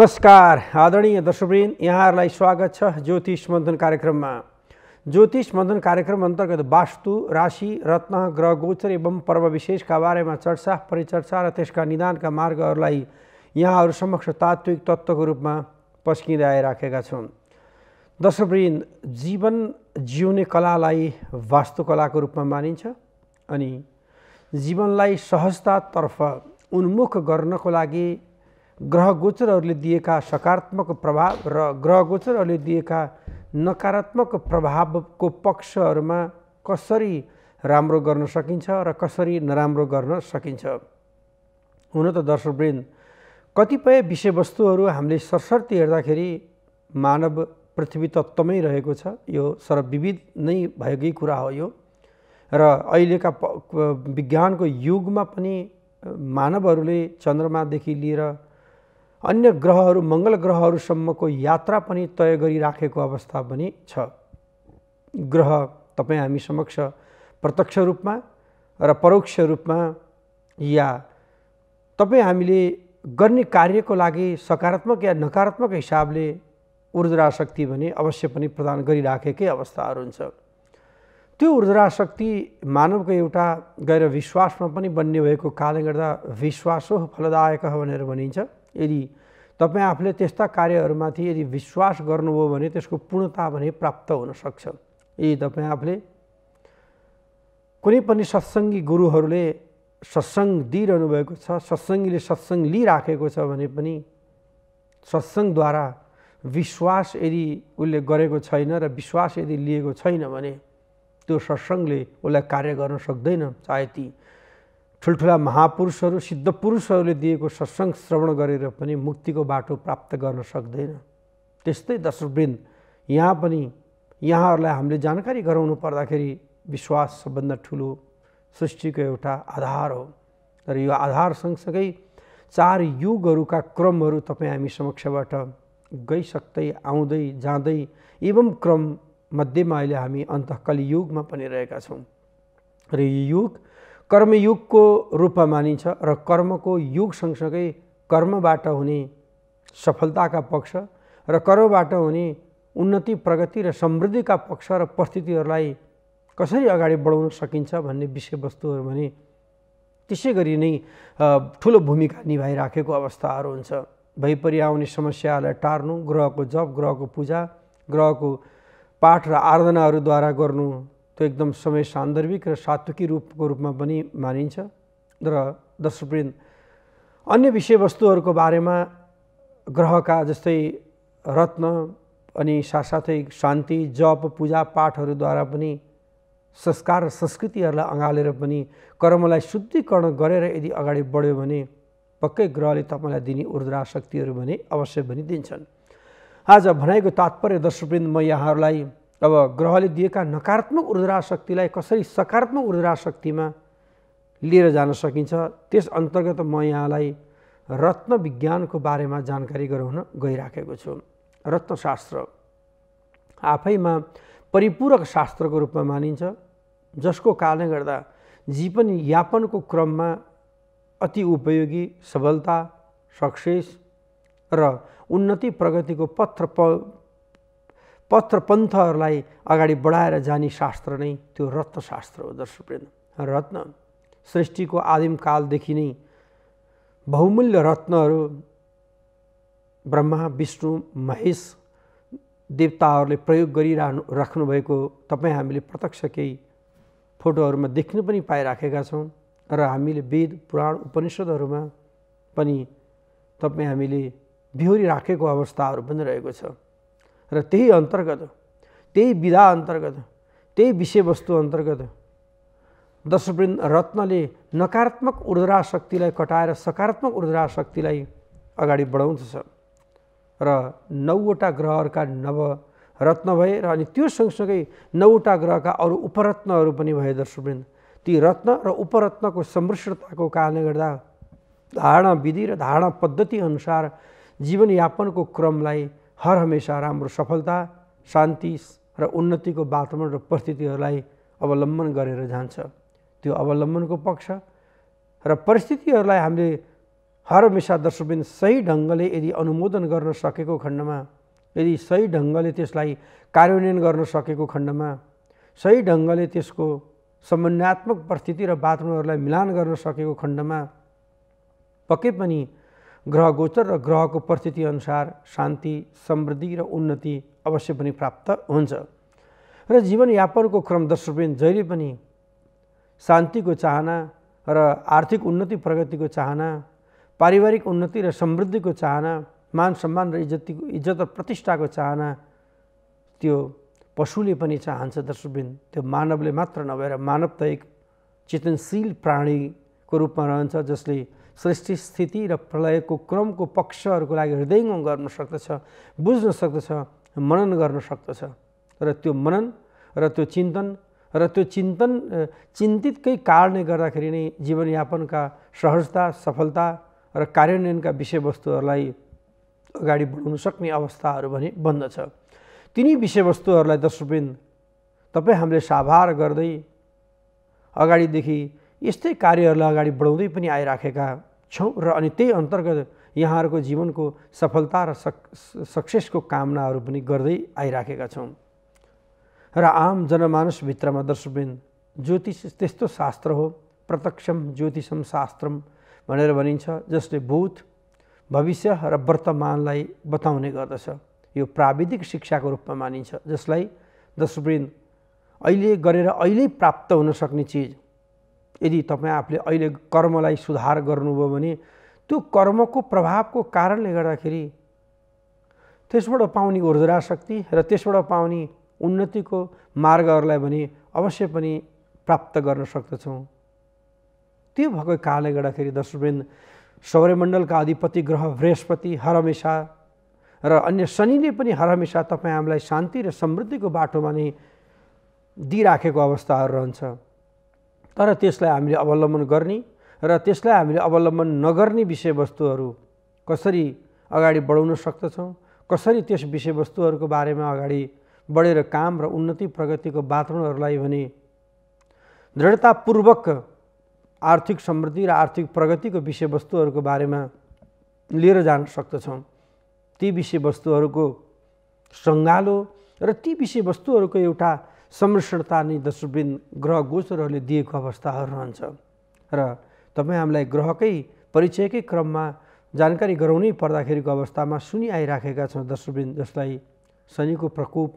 नमस्कार आदरणीय दर्शकवृन्द यहाँहरूलाई स्वागत छ ज्योतिष मन्थन कार्यक्रममा ज्योतिष मन्थन कार्यक्रम अन्तर्गत वास्तु राशि रत्न ग्रह गोचर एवं पर्व विशेषका बारेमा चर्चा परिचर्चा र त्यसका निदानका मार्गहरूलाई यहाँहरू समक्ष तात्विक तत्त्वको रूपमा पस्किँदै आइराखेका छौँ दर्शकवृन्द जीवन जिउने कलालाई वास्तुकलाको रूपमा मानिन्छ अनि जीवनलाई सहजतातर्फ उन्मुख गर्नको लागि ग्रह गोचरहरूले दिएका सकारात्मक प्रभाव र ग्रह गोचरहरूले दिएका नकारात्मक प्रभावको पक्षहरूमा कसरी राम्रो गर्न सकिन्छ र कसरी नराम्रो गर्न सकिन्छ हुन त दर्शकवृन्द कतिपय विषयवस्तुहरू हामीले सरसर्ती हेर्दाखेरि मानव पृथ्वी तत्त्वमै रहेको छ यो सर्वविविध नै भएकै कुरा हो यो र अहिलेका विज्ञानको युगमा पनि मानवहरूले चन्द्रमादेखि लिएर अन्य ग्रहहरू मङ्गल ग्रहहरूसम्मको यात्रा पनि तय गरिराखेको अवस्था पनि छ ग्रह तपाईँ हामी समक्ष प्रत्यक्ष रूपमा र परोक्ष रूपमा या तपाईँ हामीले गर्ने कार्यको लागि सकारात्मक या नकारात्मक हिसाबले ऊर्जराशक्ति भने अवश्य पनि प्रदान गरिराखेकै अवस्थाहरू हुन्छ त्यो ऊर्जराशक्ति मानवको एउटा गएर विश्वासमा पनि बन्ने भएको कारणले गर्दा विश्वासो फलदायक भनेर भनिन्छ यदि तपाईँ आफूले त्यस्ता कार्यहरूमाथि यदि विश्वास गर्नुभयो भने त्यसको पूर्णता भने प्राप्त हुनसक्छ यदि तपाईँ आफूले कुनै पनि सत्सङ्गी गुरुहरूले सत्सङ्ग दिइरहनु भएको छ सत्सङ्गीले सत्सङ्ग लिइराखेको छ भने पनि सत्सङ्गद्वारा विश्वास यदि उसले गरेको छैन र विश्वास यदि लिएको छैन भने त्यो सत्सङ्गले उसलाई कार्य गर्न सक्दैन चाहे ती ठुल्ठुला महापुरुषहरू सिद्ध पुरुषहरूले दिएको सत्सङ्ग श्रवण गरेर पनि मुक्तिको बाटो प्राप्त गर्न सक्दैन त्यस्तै दर्शकवृन्द यहाँ पनि यहाँहरूलाई हामीले जानकारी गराउनु पर्दाखेरि विश्वास सबभन्दा ठुलो सृष्टिको एउटा आधार हो तर यो आधार सँगसँगै चार युगहरूका क्रमहरू तपाईँ हामी समक्षबाट गइसक्दै आउँदै जाँदै एवं क्रम मध्येमा अहिले हामी अन्तकलि युगमा पनि रहेका छौँ र यो युग कर्मयुगको रूपमा मानिन्छ र कर्मको युग सँगसँगै कर्मबाट हुने सफलताका पक्ष र कर्मबाट हुने उन्नति प्रगति र समृद्धिका पक्ष र परिस्थितिहरूलाई कसरी अगाडि बढाउन सकिन्छ भन्ने विषयवस्तुहरू भने त्यसै गरी नै ठुलो भूमिका निभाइराखेको अवस्थाहरू हुन्छ भइपरि आउने समस्याहरूलाई टार्नु ग्रहको जप ग्रहको पूजा ग्रहको पाठ र आराधनाहरूद्वारा गर्नु त्यो एकदम समय सान्दर्भिक र सात्विकी रूपको रूपमा पनि मानिन्छ र दर्शकवृन्द अन्य विषयवस्तुहरूको बारेमा ग्रहका जस्तै रत्न अनि साथसाथै शान्ति जप पूजा पाठहरूद्वारा पनि संस्कार र संस्कृतिहरूलाई अँगालेर पनि कर्मलाई शुद्धिकरण गरेर यदि अगाडि बढ्यो भने पक्कै ग्रहले तपाईँलाई दिने ऊर्जा शक्तिहरू भने अवश्य पनि दिन्छन् आज भनाइको तात्पर्य दर्शकवृन्द म यहाँहरूलाई अब ग्रहले दिएका नकारात्मक ऊर्जा शक्तिलाई कसरी सकारात्मक ऊर्जा शक्तिमा लिएर जान सकिन्छ त्यस अन्तर्गत म यहाँलाई रत्न विज्ञानको बारेमा जानकारी गराउन गइराखेको छु रत्नशास्त्र आफैमा परिपूरक शास्त्रको रूपमा मानिन्छ जसको कारणले गर्दा जीवन यापनको क्रममा अति उपयोगी सफलता सक्सेस र उन्नति प्रगतिको पत्र प पत्र पन्थहरूलाई अगाडि बढाएर जाने शास्त्र नै त्यो रत्नशास्त्र हो दर्शक रत्न सृष्टिको आदिमकालदेखि नै बहुमूल्य रत्नहरू ब्रह्मा विष्णु महेश देवताहरूले प्रयोग गरिरहनु राख्नुभएको तपाईँ हामीले प्रत्यक्ष केही फोटोहरूमा देख्नु पनि पाइराखेका छौँ र हामीले वेद पुराण उपनिषद्हरूमा पनि तपाईँ हामीले राखेको अवस्थाहरू पनि रहेको छ र त्यही अन्तर्गत त्यही विधा अन्तर्गत त्यही विषयवस्तु अन्तर्गत दशवृन्द रत्नले नकारात्मक ऊर्जा शक्तिलाई कटाएर सकारात्मक ऊर्जा शक्तिलाई अगाडि बढाउँदछ र नौवटा ग्रहहरूका नव रत्न भए र अनि त्यो सँगसँगै नौवटा ग्रहका अरू उपरत्नहरू पनि भए दर्शवृन्द ती रत्न र उपरत्नको समृष्टताको कारणले गर्दा धारणा विधि र धारणा पद्धति अनुसार जीवनयापनको क्रमलाई हर हमेसा राम्रो सफलता शान्ति र उन्नतिको वातावरण र परिस्थितिहरूलाई अवलम्बन गरेर जान्छ त्यो अवलम्बनको पक्ष र परिस्थितिहरूलाई हामीले हर हमेसा दर्शबिन सही ढङ्गले यदि अनुमोदन गर्न सकेको खण्डमा यदि सही ढङ्गले त्यसलाई कार्यान्वयन गर्न सकेको खण्डमा सही ढङ्गले त्यसको समन्वयात्मक परिस्थिति र वातावरणहरूलाई मिलान गर्न सकेको खण्डमा पक्कै पनि ग्रह गोचर र ग्रहको परिस्थिति अनुसार शान्ति समृद्धि र उन्नति अवश्य पनि प्राप्त हुन्छ र जीवनयापनको क्रम दर्शपेन जहिले पनि शान्तिको चाहना र आर्थिक उन्नति प्रगतिको चाहना पारिवारिक उन्नति र समृद्धिको चाहना मान सम्मान र इज्जतीको इज्जत र प्रतिष्ठाको चाहना त्यो पशुले पनि चाहन्छ दर्शकबिन त्यो मानवले मात्र नभएर मानव त एक चेतनशील प्राणीको रूपमा रहन्छ जसले सृष्टि स्थिति र प्रलयको क्रमको पक्षहरूको लागि हृदयङ्गम गर्न सक्दछ बुझ्न सक्दछ मनन गर्न सक्दछ र त्यो मनन र त्यो चिन्तन र त्यो चिन्तन चिन्तितकै कारणले गर्दाखेरि नै जीवनयापनका सहजता सफलता र कार्यान्वयनका विषयवस्तुहरूलाई अगाडि बढाउन सक्ने अवस्थाहरू भने बन्दछ तिनी विषयवस्तुहरूलाई दर्शबिन्द तपाईँ हामीले साभार गर्दै अगाडिदेखि यस्तै कार्यहरूलाई अगाडि बढाउँदै पनि आइराखेका छौँ र अनि त्यही अन्तर्गत यहाँहरूको जीवनको सफलता र सक सक्सेसको कामनाहरू पनि गर्दै आइराखेका छौँ र आम जनमानसभित्रमा दर्शबिन ज्योतिष त्यस्तो शास्त्र हो प्रत्यक्षम ज्योतिषम शास्त्रम भनेर भनिन्छ जसले भूत भविष्य र वर्तमानलाई बताउने गर्दछ यो प्राविधिक शिक्षाको रूपमा मानिन्छ जसलाई दर्शबिन अहिले गरेर अहिले प्राप्त हुन सक्ने चिज यदि तपाईँ आफूले अहिले कर्मलाई सुधार गर्नुभयो भने त्यो कर्मको प्रभावको कारणले गर्दाखेरि त्यसबाट पाउने ऊर्जा शक्ति र त्यसबाट पाउने उन्नतिको मार्गहरूलाई भने अवश्य पनि प्राप्त गर्न सक्दछौँ त्यो भएको कारणले गर्दाखेरि दर्शकवृन्द सौर्यमण्डलका अधिपति ग्रह बृहस्पति हरमेसा र अन्य शनिले पनि हरमेसा तपाईँ हामीलाई शान्ति र समृद्धिको बाटोमा नै दिइराखेको अवस्थाहरू रहन्छ र त्यसलाई हामीले अवलम्बन गर्ने र त्यसलाई हामीले अवलम्बन नगर्ने विषयवस्तुहरू कसरी अगाडि बढाउन सक्दछौँ कसरी त्यस विषयवस्तुहरूको बारेमा अगाडि बढेर काम र उन्नति प्रगतिको वातावरणहरूलाई भने दृढतापूर्वक आर्थिक समृद्धि र आर्थिक प्रगतिको विषयवस्तुहरूको बारेमा लिएर जान सक्दछौँ ती विषयवस्तुहरूको सङ्गालो र ती विषयवस्तुहरूको एउटा सम्मिश्रणता नै दशबिन ग्रह गोचरहरूले दिएको अवस्थाहरू रहन्छ र तपाईँ हामीलाई ग्रहकै परिचयकै क्रममा जानकारी गराउनै पर्दाखेरिको अवस्थामा सुनि आइराखेका छौँ दशबिन जसलाई शनिको प्रकोप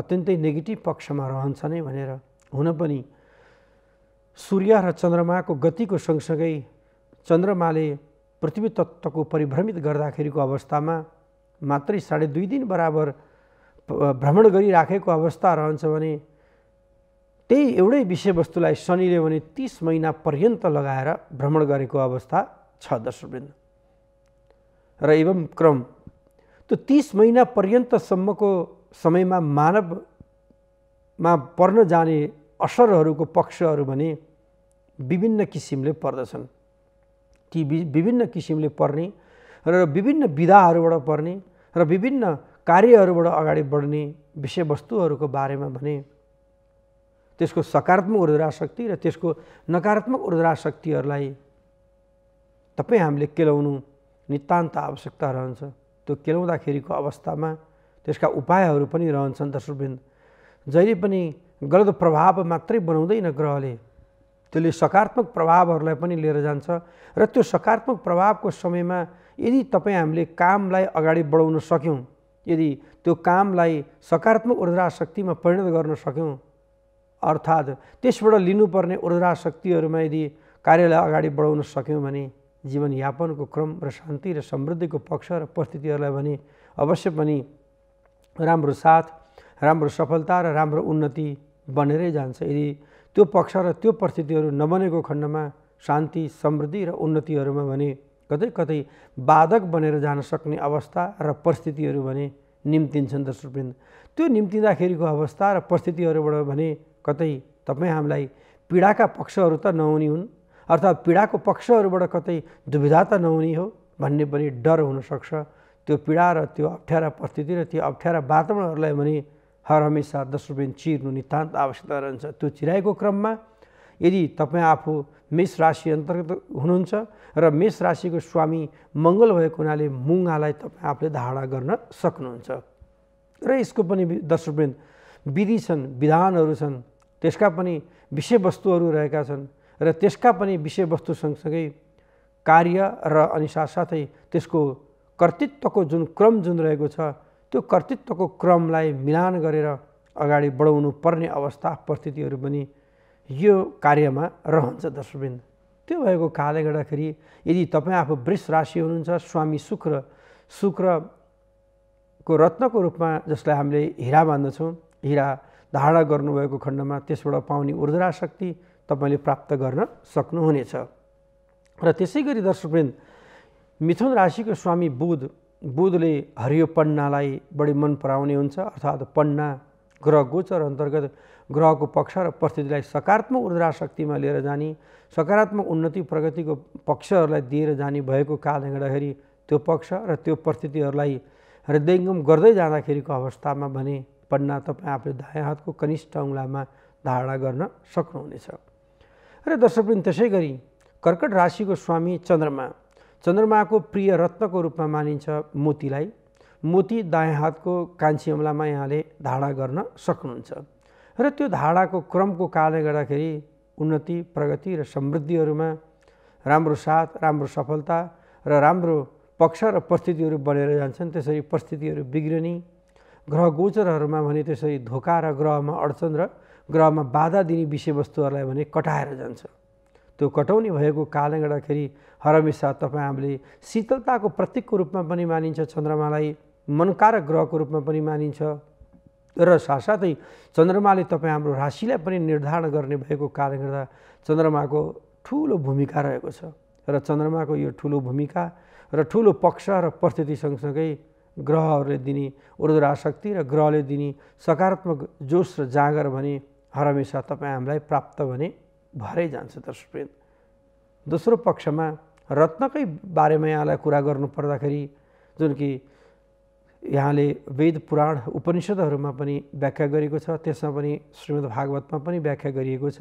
अत्यन्तै नेगेटिभ पक्षमा रहन्छ नै भनेर हुन पनि सूर्य र चन्द्रमाको गतिको सँगसँगै चन्द्रमाले पृथ्वी तत्त्वको परिभ्रमित गर्दाखेरिको अवस्थामा मात्रै साढे दुई दिन बराबर भ्रमण गरिराखेको अवस्था रहन्छ भने त्यही एउटै विषयवस्तुलाई शनिले भने तिस महिना पर्यन्त लगाएर भ्रमण गरेको अवस्था छ दर्शकवृन्द र एवं क्रम त्यो तिस महिना पर्यन्तसम्मको समयमा मानवमा पर्न जाने असरहरूको पक्षहरू भने विभिन्न किसिमले पर्दछन् ती विभिन्न किसिमले पर्ने र विभिन्न विधाहरूबाट पर्ने र विभिन्न कार्यहरूबाट अगाडि बढ्ने विषयवस्तुहरूको बारेमा भने त्यसको सकारात्मक ऊर्जा शक्ति र त्यसको नकारात्मक ऊर्जा शक्तिहरूलाई तपाईँ हामीले केलाउनु नितान्त आवश्यकता रहन्छ त्यो केलाउँदाखेरिको अवस्थामा त्यसका उपायहरू पनि रहन्छन् दर्शकवृन्द जहिले पनि गलत प्रभाव मात्रै बनाउँदैन ग्रहले त्यसले सकारात्मक प्रभावहरूलाई पनि लिएर जान्छ र त्यो सकारात्मक प्रभावको समयमा यदि तपाईँ हामीले कामलाई अगाडि बढाउन सक्यौँ यदि त्यो कामलाई सकारात्मक ऊर्जा शक्तिमा परिणत गर्न सक्यौँ अर्थात् त्यसबाट लिनुपर्ने ऊर्जा शक्तिहरूमा यदि कार्यलाई अगाडि बढाउन सक्यौँ भने जीवनयापनको क्रम र शान्ति र समृद्धिको पक्ष र परिस्थितिहरूलाई भने अवश्य पनि राम्रो साथ राम्रो सफलता र राम्रो उन्नति बनेरै जान्छ यदि त्यो पक्ष र त्यो परिस्थितिहरू नबनेको खण्डमा शान्ति समृद्धि र उन्नतिहरूमा भने कतै कतै बाधक बनेर जान सक्ने अवस्था र परिस्थितिहरू भने निम्तिन्छन् दर्शकवृन्द त्यो निम्तिँदाखेरिको अवस्था र परिस्थितिहरूबाट भने कतै तपाईँ हामीलाई पीडाका पक्षहरू त नहुने हुन् अर्थात् पीडाको पक्षहरूबाट कतै दुविधा त नहुने हो भन्ने पनि डर हुनसक्छ त्यो पीडा र त्यो अप्ठ्यारा परिस्थिति र त्यो अप्ठ्यारा वातावरणहरूलाई भने हर हमेसा दस रुपियाँ चिर्नु नितान्त आवश्यकता रहन्छ त्यो चिराएको क्रममा यदि तपाईँ आफू मेष राशि अन्तर्गत हुनुहुन्छ र मेष राशिको स्वामी मङ्गल भएको हुनाले मुङ्गालाई तपाईँ आफूले धारणा गर्न सक्नुहुन्छ र यसको पनि दस रुपियाँ विधि छन् विधानहरू छन् त्यसका पनि विषयवस्तुहरू रहेका छन् र त्यसका पनि विषयवस्तु सँगसँगै कार्य र अनि साथसाथै त्यसको कर्तृत्वको जुन क्रम जुन रहेको छ त्यो कर्तृत्वको क्रमलाई मिलान गरेर अगाडि बढाउनु पर्ने अवस्था परिस्थितिहरू पनि यो कार्यमा रहन्छ दर्शबिन्द त्यो भएको कारणले गर्दाखेरि यदि तपाईँ आफू वृष राशि हुनुहुन्छ स्वामी शुक्र शुक्रको रत्नको रूपमा जसलाई हामीले हिरा मान्दछौँ हिरा धारणा गर्नुभएको खण्डमा त्यसबाट पाउने ऊर्जा शक्ति तपाईँले प्राप्त गर्न सक्नुहुनेछ र त्यसै गरी दर्शकवृन्द मिथुन राशिको स्वामी बुध बुधले हरियो पन्नालाई बढी मन पराउने हुन्छ अर्थात् पन्ना ग्रह गोचर अन्तर्गत ग्रहको पक्ष र परिस्थितिलाई सकारात्मक ऊर्जा शक्तिमा लिएर जाने सकारात्मक उन्नति प्रगतिको पक्षहरूलाई दिएर जाने भएको कारणले गर्दाखेरि त्यो पक्ष र त्यो परिस्थितिहरूलाई हृदयङ्गम गर्दै जाँदाखेरिको अवस्थामा भने पन्ना तपाईँ आफूले दायाँ हातको कनिष्ठ औँलामा धारणा गर्न सक्नुहुनेछ र दर्शकबिन त्यसै गरी कर्कट राशिको स्वामी चन्द्रमा चन्द्रमाको प्रिय रत्नको रूपमा मानिन्छ मोतीलाई मोती दायाँ हातको कान्छी औँलामा यहाँले धारणा गर्न सक्नुहुन्छ र त्यो धारणाको क्रमको कारणले गर्दाखेरि उन्नति प्रगति र समृद्धिहरूमा राम्रो साथ राम्रो सफलता र राम्रो पक्ष र परिस्थितिहरू बढेर जान्छन् त्यसरी परिस्थितिहरू बिग्रिने ग्रह गोचरहरूमा भने त्यसरी धोका र ग्रहमा अडचन र ग्रहमा बाधा दिने विषयवस्तुहरूलाई भने कटाएर जान्छ त्यो कटाउने भएको कारणले गर्दाखेरि हरमेसा तपाईँ हामीले शीतलताको प्रतीकको रूपमा पनि मानिन्छ चन्द्रमालाई मनकारक ग्रहको रूपमा पनि मानिन्छ र साथसाथै चन्द्रमाले तपाईँ हाम्रो राशिलाई पनि निर्धारण गर्ने भएको कारणले गर्दा चन्द्रमाको ठुलो भूमिका रहेको छ र चन्द्रमाको यो ठुलो भूमिका र ठुलो पक्ष र परिस्थिति सँगसँगै ग्रहहरूले दिने ऊर्जा शक्ति र ग्रहले दिने सकारात्मक जोस र जाँगर भने हरमेसा तपाईँ हामीलाई प्राप्त भने भरै जान्छ दर्शकवृन्द दोस्रो पक्षमा रत्नकै बारेमा यहाँलाई कुरा गर्नुपर्दाखेरि जुन कि यहाँले वेद पुराण उपनिषद्हरूमा पनि व्याख्या गरेको छ त्यसमा पनि श्रीमद् भागवतमा पनि व्याख्या गरिएको छ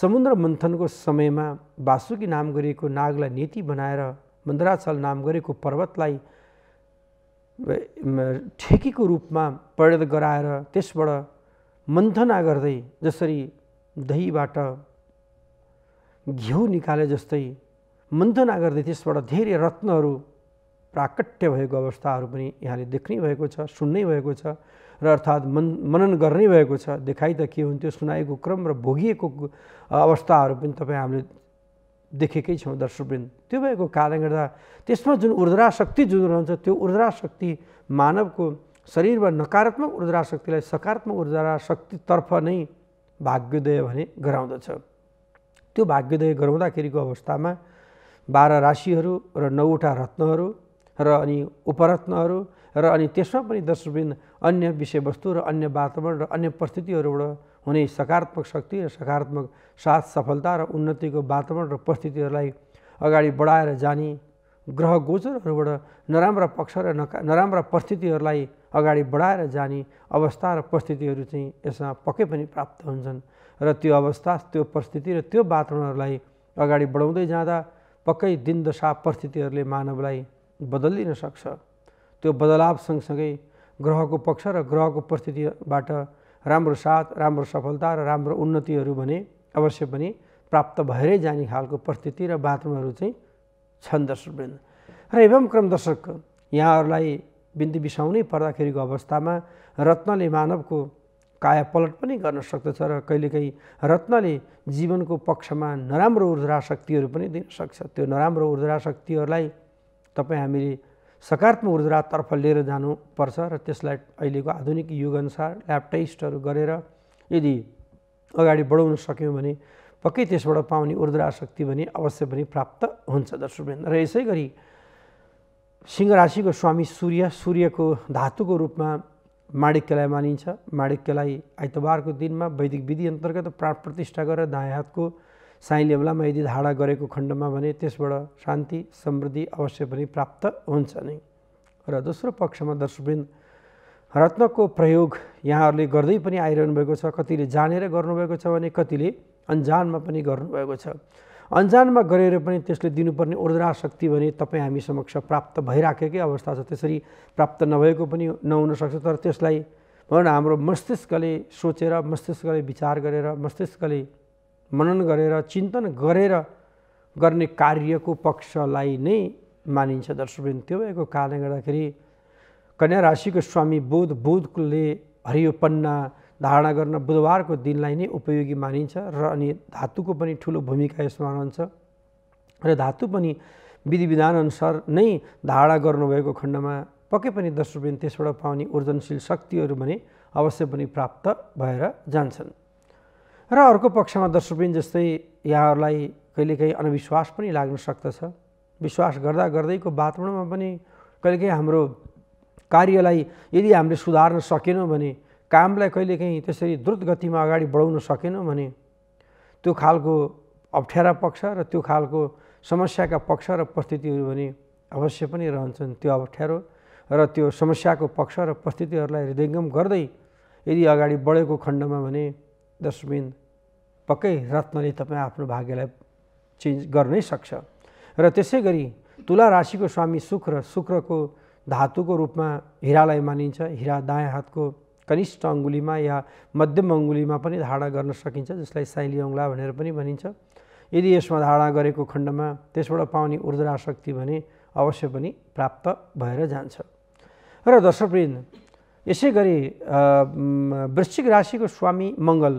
समुद्र मन्थनको समयमा वासुकी नाम गरिएको नागलाई नीति बनाएर मन्दराचल नाम गरेको पर्वतलाई ठेकीको रूपमा परिणत गराएर त्यसबाट मन्थना गर्दै जसरी दहीबाट घिउ निकाले जस्तै मन्थना गर्दै त्यसबाट धेरै रत्नहरू प्राकट्य भएको अवस्थाहरू पनि यहाँले देख्नै भएको छ सुन्नै भएको छ र अर्थात् मन मनन गर्नै भएको छ देखाइ त के हुन्थ्यो सुनाएको क्रम र भोगिएको अवस्थाहरू पनि तपाईँ हामीले देखेकै छौँ दर्शकवृन्द त्यो भएको कारणले गर्दा त्यसमा जुन ऊर्ध्रा शक्ति जुन रहन्छ त्यो ऊर्ध्रा शक्ति मानवको शरीरमा नकारात्मक ऊर्जा शक्तिलाई सकारात्मक ऊर्जा शक्तितर्फ नै भाग्योदय भने गराउँदछ त्यो भाग्योदय गराउँदाखेरिको अवस्थामा बाह्र राशिहरू र नौवटा रत्नहरू र अनि उपरत्नहरू र अनि त्यसमा पनि दर्शबिन अन्य विषयवस्तु र अन्य वातावरण र अन्य परिस्थितिहरूबाट हुने सकारात्मक शक्ति र सकारात्मक साथ सफलता र उन्नतिको वातावरण र परिस्थितिहरूलाई अगाडि बढाएर जाने ग्रह गोचरहरूबाट नराम्रा पक्ष र नराम्रा परिस्थितिहरूलाई अगाडि बढाएर जाने अवस्था र परिस्थितिहरू चाहिँ यसमा पक्कै पनि प्राप्त हुन्छन् र त्यो अवस्था त्यो परिस्थिति र त्यो वातावरणहरूलाई अगाडि बढाउँदै जाँदा पक्कै दिनदशा परिस्थितिहरूले मानवलाई बदलिन सक्छ त्यो बदलाव सँगसँगै ग्रहको पक्ष र ग्रहको परिस्थितिबाट राम्रो साथ राम्रो सफलता र राम्रो उन्नतिहरू भने अवश्य पनि प्राप्त भएरै जाने खालको परिस्थिति र बाटोहरू चाहिँ छन् दर्शकवृन्द र एवं क्रम दर्शक यहाँहरूलाई बिन्दु बिसाउनै पर्दाखेरिको अवस्थामा रत्नले मानवको कायापलट पनि गर्न सक्दछ र कहिलेकाहीँ रत्नले जीवनको पक्षमा नराम्रो ऊर्जा शक्तिहरू पनि दिन सक्छ त्यो नराम्रो ऊर्जा शक्तिहरूलाई तपाईँ हामीले सकारात्मक ऊर्जातर्फ लिएर जानुपर्छ र त्यसलाई अहिलेको आधुनिक युगअनुसार ल्याब टेस्टहरू गरेर यदि अगाडि बढाउन सक्यौँ भने पक्कै त्यसबाट पाउने ऊर्जा शक्ति भने अवश्य पनि प्राप्त हुन्छ दर्शक र यसै गरी सिंह राशिको स्वामी सूर्य सूर्यको धातुको रूपमा माणिक्यलाई मानिन्छ माणिक्यलाई आइतबारको दिनमा वैदिक विधि अन्तर्गत प्राण प्रतिष्ठा गरेर दायाँ हातको साई यदि धारणा गरेको खण्डमा भने त्यसबाट शान्ति समृद्धि अवश्य पनि प्राप्त हुन्छ नै र दोस्रो पक्षमा दर्शकवृन्द रत्नको प्रयोग यहाँहरूले गर्दै पनि आइरहनु भएको छ कतिले जानेर गर्नुभएको छ भने कतिले अन्जानमा पनि गर्नुभएको छ अन्जानमा गरेर पनि त्यसले दिनुपर्ने ऊर्जा शक्ति भने तपाईँ हामी समक्ष प्राप्त भइराखेकै अवस्था छ त्यसरी प्राप्त नभएको पनि नहुनसक्छ तर त्यसलाई भनौँ न हाम्रो मस्तिष्कले सोचेर मस्तिष्कले विचार गरेर मस्तिष्कले मनन गरेर चिन्तन गरेर गर्ने कार्यको पक्षलाई नै मानिन्छ दर्शकबिन त्यो भएको कारणले गर्दाखेरि कन्या राशिको स्वामी बुध बुधले हरियो पन्ना धारणा गर्न बुधबारको दिनलाई नै उपयोगी मानिन्छ र अनि धातुको पनि ठुलो भूमिका यसमा रहन्छ र धातु पनि विधि विधानअनुसार नै धारणा गर्नुभएको खण्डमा पक्कै पनि दर्शकबिन त्यसबाट पाउने उर्जनशील शक्तिहरू भने अवश्य पनि प्राप्त भएर जान्छन् र अर्को पक्षमा दर्शकबिन जस्तै यहाँहरूलाई कहिलेकाहीँ अनविश्वास पनि लाग्न सक्दछ विश्वास गर्दा गर्दैको वातावरणमा पनि कहिलेकाहीँ हाम्रो कार्यलाई यदि हामीले सुधार्न सकेनौँ भने कामलाई कहिलेकाहीँ त्यसरी द्रुत गतिमा अगाडि बढाउन सकेनौँ भने त्यो खालको अप्ठ्यारा पक्ष र त्यो खालको समस्याका पक्ष र परिस्थितिहरू भने अवश्य पनि रहन्छन् त्यो अप्ठ्यारो र त्यो समस्याको पक्ष र परिस्थितिहरूलाई हृदयङ्गम गर्दै यदि अगाडि बढेको खण्डमा भने डस्टबिन पक्कै रत्नले तपाईँ आफ्नो भाग्यलाई चेन्ज गर्नै सक्छ र त्यसै गरी तुला राशिको स्वामी शुक्र शुक्रको धातुको रूपमा हिरालाई मानिन्छ हिरा दायाँ हातको कनिष्ठ अङ्गुलीमा या मध्यम अङ्गुलीमा पनि धारणा गर्न सकिन्छ जसलाई साइली औँला भनेर पनि भनिन्छ यदि यसमा धारणा गरेको खण्डमा त्यसबाट पाउने ऊर्जा शक्ति भने अवश्य पनि प्राप्त भएर जान्छ र दर्शकवृन्द यसै गरी वृश्चिक राशिको स्वामी मङ्गल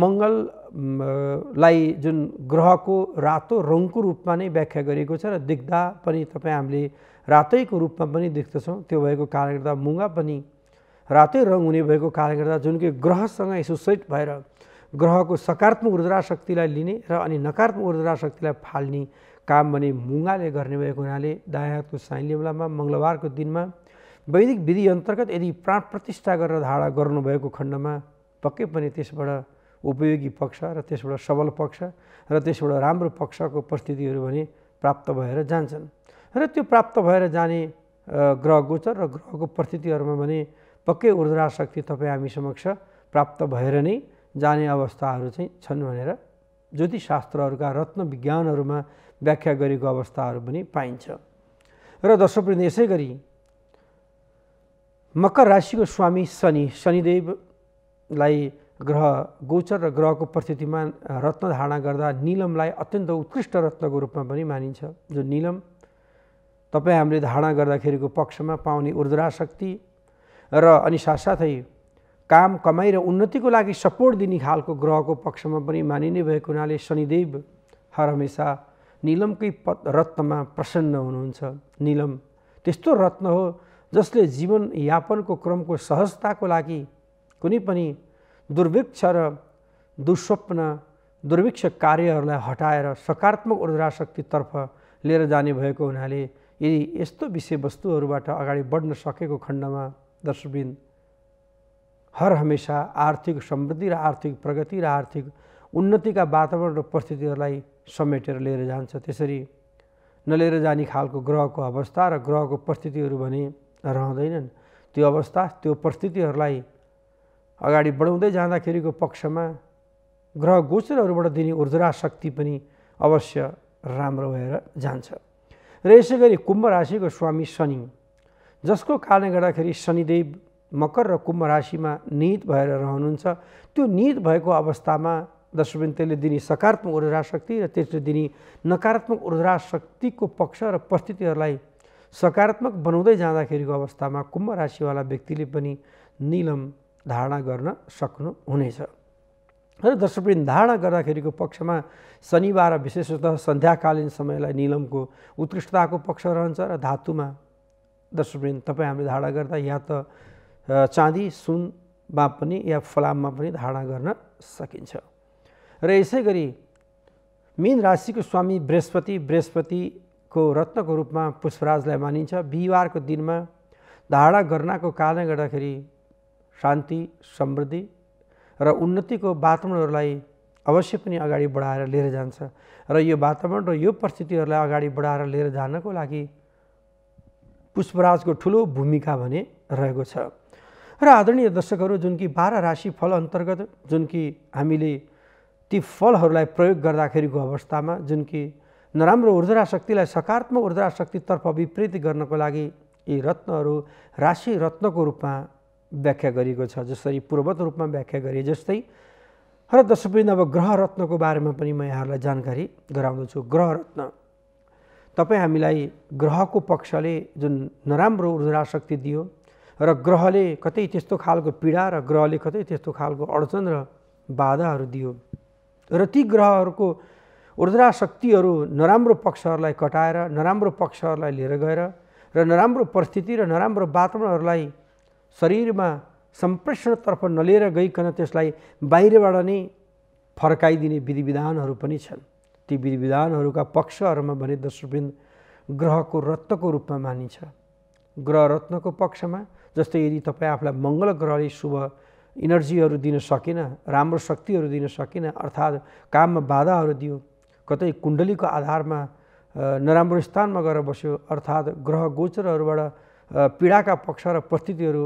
मङ्गललाई जुन ग्रहको रातो रङको रूपमा नै व्याख्या गरिएको छ र देख्दा पनि तपाईँ हामीले रातैको रूपमा पनि देख्दछौँ त्यो भएको कारणले गर्दा मुगा पनि रातै रङ हुने भएको कारणले गर्दा जुन कि ग्रहसँग एसोसिएट भएर ग्रहको सकारात्मक ऊर्जा शक्तिलाई लिने र अनि नकारात्मक ऊर्जा शक्तिलाई फाल्ने काम भने मुगाले गर्ने भएको हुनाले दायाँको साइन मङ्गलबारको दिनमा वैदिक विधि अन्तर्गत यदि प्राण प्रतिष्ठा गरेर धारणा गर्नुभएको खण्डमा पक्कै पनि त्यसबाट उपयोगी पक्ष र त्यसबाट सबल पक्ष र त्यसबाट राम्रो पक्षको परिस्थितिहरू भने प्राप्त भएर जान्छन् र त्यो प्राप्त भएर जाने ग्रह गोचर र ग्रहको परिस्थितिहरूमा भने पक्कै ऊर्जा शक्ति तपाईँ हामी समक्ष प्राप्त भएर नै जाने अवस्थाहरू चाहिँ छन् भनेर ज्योतिष ज्योतिषशास्त्रहरूका रत्न विज्ञानहरूमा व्याख्या गरेको अवस्थाहरू पनि पाइन्छ र दर्शकवृन्द यसै गरी मकर राशिको स्वामी शनि शनिदेवलाई ग्रह गोचर र ग्रहको परिस्थितिमा रत्न धारणा गर्दा निलमलाई अत्यन्त उत्कृष्ट रत्नको रूपमा पनि मानिन्छ जो निलम तपाईँ हामीले धारणा गर्दाखेरिको पक्षमा पाउने ऊर्जा शक्ति र अनि साथसाथै काम कमाइ र उन्नतिको लागि सपोर्ट दिने खालको ग्रहको पक्षमा पनि मानिने भएको हुनाले शनिदेव हर हमेसा निलमकै प रत्नमा प्रसन्न हुनुहुन्छ निलम त्यस्तो रत्न हो जसले जीवनयापनको क्रमको सहजताको लागि कुनै पनि दुर्वृक्ष र दुस्वप्न दुर्भिक्ष कार्यहरूलाई हटाएर सकारात्मक ऊर्जा शक्तितर्फ लिएर जाने भएको हुनाले यदि यस्तो विषयवस्तुहरूबाट अगाडि बढ्न सकेको खण्डमा दर्शबिन हर हमेसा आर्थिक समृद्धि र आर्थिक प्रगति र आर्थिक उन्नतिका वातावरण र परिस्थितिहरूलाई समेटेर लिएर जान्छ त्यसरी नलिएर जाने खालको ग्रहको अवस्था र ग्रहको परिस्थितिहरू भने रहँदैनन् त्यो अवस्था त्यो परिस्थितिहरूलाई अगाडि बढाउँदै जाँदाखेरिको पक्षमा ग्रह गोचरहरूबाट दिने ऊर्जा शक्ति पनि अवश्य राम्रो भएर जान्छ र यसै गरी कुम्भ राशिको स्वामी शनि जसको कारणले गर्दाखेरि शनिदेव मकर र कुम्भ राशिमा निहित भएर रहनुहुन्छ त्यो निहित भएको अवस्थामा त्यसले दिने सकारात्मक ऊर्जा शक्ति र त्यसले दिने नकारात्मक ऊर्जा शक्तिको पक्ष र परिस्थितिहरूलाई सकारात्मक बनाउँदै जाँदाखेरिको अवस्थामा कुम्भ राशिवाला व्यक्तिले पनि निलम धारणा गर्न सक्नुहुनेछ र दर्शकवृन्द धारणा गर्दाखेरिको पक्षमा शनिबार विशेषतः सन्ध्याकालीन समयलाई निलमको उत्कृष्टताको पक्ष रहन्छ र धातुमा दर्शकवृन्द तपाईँ हामीले धारणा गर्दा या त चाँदी सुनमा पनि या फलाममा पनि धारणा गर्न सकिन्छ र यसै गरी मीन राशिको स्वामी बृहस्पति बृहस्पतिको रत्नको रूपमा पुष्पराजलाई मानिन्छ बिहिबारको दिनमा धारणा गर्नको कारणले गर्दाखेरि शान्ति समृद्धि र उन्नतिको वातावरणहरूलाई अवश्य पनि अगाडि बढाएर लिएर जान्छ र यो वातावरण र यो परिस्थितिहरूलाई अगाडि बढाएर लिएर जानको लागि पुष्पराजको ठुलो भूमिका भने रहेको छ र आदरणीय दर्शकहरू जुन कि बाह्र राशि फल अन्तर्गत जुन कि हामीले ती फलहरूलाई प्रयोग गर्दाखेरिको अवस्थामा जुन कि नराम्रो ऊर्जा शक्तिलाई सकारात्मक ऊर्जा शक्तितर्फ विपरीत गर्नको लागि यी रत्नहरू राशि रत्नको रूपमा व्याख्या गरिएको छ जसरी पूर्वत रूपमा व्याख्या गरे जस्तै र तसपनि अब ग्रह रत्नको बारेमा पनि म यहाँहरूलाई जानकारी गराउँदछु ग्रह रत्न तपाईँ हामीलाई ग्रहको पक्षले जुन नराम्रो शक्ति दियो र ग्रहले कतै त्यस्तो खालको पीडा र ग्रहले कतै त्यस्तो खालको अडचन र बाधाहरू दियो र ती ग्रहहरूको ऊर्जा शक्तिहरू नराम्रो पक्षहरूलाई कटाएर नराम्रो पक्षहरूलाई लिएर गएर र नराम्रो परिस्थिति र नराम्रो वातावरणहरूलाई शरीरमा सम्प्रेषणतर्फ नलिएर गइकन त्यसलाई बाहिरबाट नै फर्काइदिने विधि विधानहरू पनि छन् ती विधि विधानहरूका पक्षहरूमा भने दशविन्द ग्रहको रत्नको रूपमा मानिन्छ ग्रह रत्नको पक्षमा जस्तै यदि तपाईँ आफूलाई मङ्गल ग्रहले शुभ इनर्जीहरू दिन सकेन राम्रो शक्तिहरू दिन सकेन अर्थात् काममा बाधाहरू दियो कतै कुण्डलीको आधारमा नराम्रो स्थानमा गएर बस्यो अर्थात् ग्रह गोचरहरूबाट पीडाका पक्ष र परिस्थितिहरू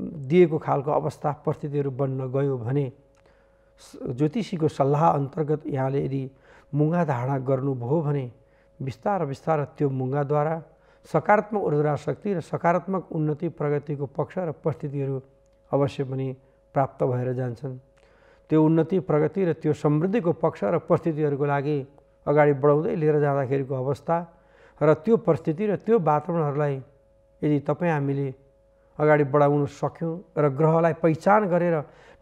दिएको खालको अवस्था परिस्थितिहरू बन्न गयो भने ज्योतिषीको सल्लाह अन्तर्गत यहाँले यदि मुङ्गा धारणा गर्नुभयो भने बिस्तार बिस्तार त्यो मुङ्गाद्वारा सकारात्मक ऊर्जा शक्ति र सकारात्मक उन्नति प्रगतिको पक्ष र परिस्थितिहरू अवश्य पनि प्राप्त भएर जान्छन् त्यो उन्नति प्रगति र त्यो समृद्धिको पक्ष र परिस्थितिहरूको लागि अगाडि बढाउँदै लिएर जाँदाखेरिको अवस्था र त्यो परिस्थिति र त्यो वातावरणहरूलाई यदि तपाईँ हामीले अगाडि बढाउन सक्यौँ र ग्रहलाई पहिचान गरेर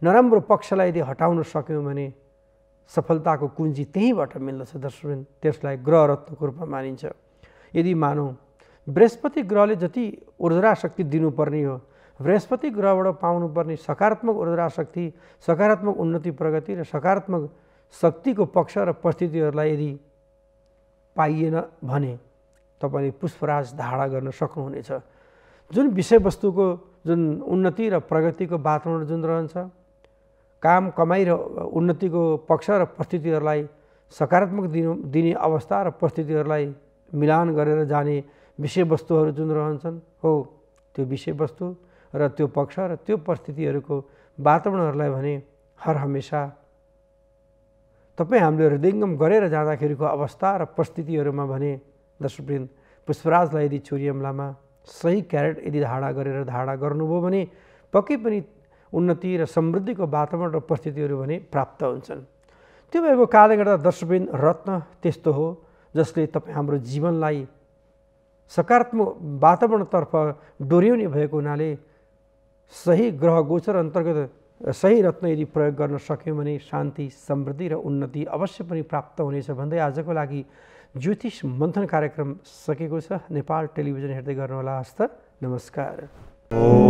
नराम्रो पक्षलाई यदि हटाउन सक्यौँ भने सफलताको कुञ्जी त्यहीँबाट मिल्दछ दर्शबिन त्यसलाई ग्रह रत्नको रूपमा मानिन्छ यदि मानौँ बृहस्पति ग्रहले जति ऊर्जा शक्ति दिनुपर्ने हो बृहस्पति ग्रहबाट पाउनुपर्ने सकारात्मक ऊर्जा शक्ति सकारात्मक उन्नति प्रगति र सकारात्मक शक्तिको पक्ष र परिस्थितिहरूलाई यदि पाइएन भने तपाईँले पुष्पराज धारणा गर्न सक्नुहुनेछ जुन विषयवस्तुको जुन उन्नति र प्रगतिको वातावरण जुन रहन्छ काम कमाइ र उन्नतिको पक्ष र परिस्थितिहरूलाई सकारात्मक दिनु दिने अवस्था र परिस्थितिहरूलाई मिलान गरेर जाने विषयवस्तुहरू जुन रहन्छन् हो त्यो विषयवस्तु र त्यो पक्ष र त्यो परिस्थितिहरूको वातावरणहरूलाई भने हर हमेसा तपाईँ हामीले हृदयङ्गम गरेर जाँदाखेरिको अवस्था र परिस्थितिहरूमा भने दर्शकवृन्द पुष्पराजलाई यदि छोरी अम्लामा सही क्यारेट यदि धारणा गरेर धारणा गर्नुभयो भने पक्कै पनि उन्नति र समृद्धिको वातावरण र परिस्थितिहरू भने प्राप्त हुन्छन् त्यो भएको कारणले गर्दा दर्शबिन रत्न त्यस्तो हो जसले तपाईँ हाम्रो जीवनलाई सकारात्मक वातावरणतर्फ डोर्याउने भएको हुनाले सही ग्रह गोचर अन्तर्गत सही रत्न यदि प्रयोग गर्न सक्यौँ भने शान्ति समृद्धि र उन्नति अवश्य पनि प्राप्त हुनेछ भन्दै आजको लागि ज्योतिष मन्थन कार्यक्रम सकेको छ नेपाल टेलिभिजन हेर्दै गर्नुहोला हस्त नमस्कार